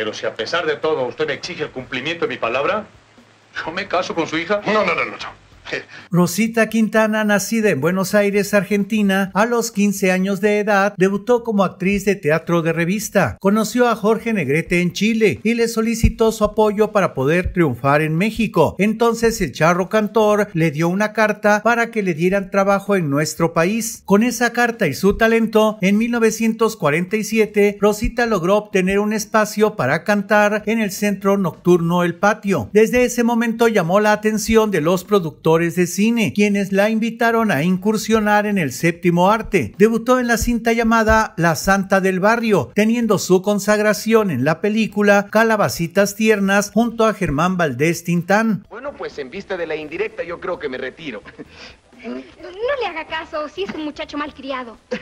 Pero si a pesar de todo usted me exige el cumplimiento de mi palabra, yo me caso con su hija. No, no, no, no. no. Rosita Quintana, nacida en Buenos Aires, Argentina, a los 15 años de edad, debutó como actriz de teatro de revista. Conoció a Jorge Negrete en Chile y le solicitó su apoyo para poder triunfar en México. Entonces el charro cantor le dio una carta para que le dieran trabajo en nuestro país. Con esa carta y su talento, en 1947, Rosita logró obtener un espacio para cantar en el centro nocturno El Patio. Desde ese momento llamó la atención de los productores de cine, quienes la invitaron a incursionar en el séptimo arte. Debutó en la cinta llamada La Santa del Barrio, teniendo su consagración en la película Calabacitas Tiernas junto a Germán Valdés Tintán. Bueno, pues en vista de la indirecta yo creo que me retiro. No le haga caso, si es un muchacho malcriado.